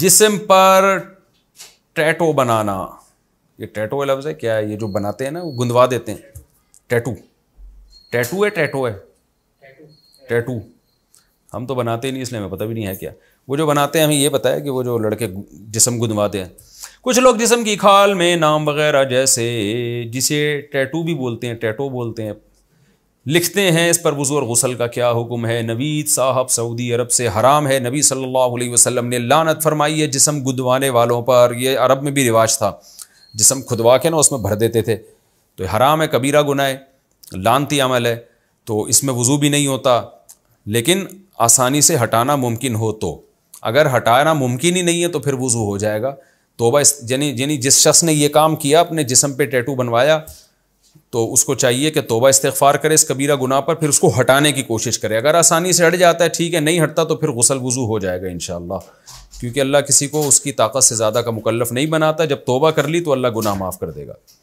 जिसम पर टैटो बनाना ये टैटो लफ्ज़ है क्या ये जो बनाते हैं ना वो गुंदवा देते हैं टैटू टैटू है टैटो है टैटू हम तो बनाते नहीं इसलिए हमें पता भी नहीं है क्या वो जो बनाते हैं हमें ये पता है कि वो जो लड़के जिसम गुंदवाते हैं कुछ लोग जिसम की खाल में नाम वगैरह जैसे जिसे टैटू भी बोलते हैं टैटो बोलते हैं लिखते हैं इस पर वज़ू और गसल का क्या हुक्म है नवीद साहब सऊदी अरब से हराम है नबी सल्लल्लाहु अलैहि वसल्लम ने लानत फरमाई है जिसम गुदवाने वालों पर ये अरब में भी रिवाज था जिसम खुदवा के ना उसमें भर देते थे तो हराम है कबीरा गुना है लानती अमल है तो इसमें वज़ू भी नहीं होता लेकिन आसानी से हटाना मुमकिन हो तो अगर हटाना मुमकिन ही नहीं है तो फिर वज़ू हो जाएगा तोबा यानी यानी जिस शख्स ने ये काम किया अपने जिसम पे टैटू बनवाया तो उसको चाहिए कि तोबा इस्तफ़ार करे इस कबीरा गुनाह पर फिर उसको हटाने की कोशिश करे अगर आसानी से हट जाता है ठीक है नहीं हटता तो फिर गसल वज़ू हो जाएगा इन क्योंकि अल्लाह किसी को उसकी ताकत से ज़्यादा का मुकलफ नहीं बनाता जब तोबा कर ली तो अल्लाह गुनाह माफ़ कर देगा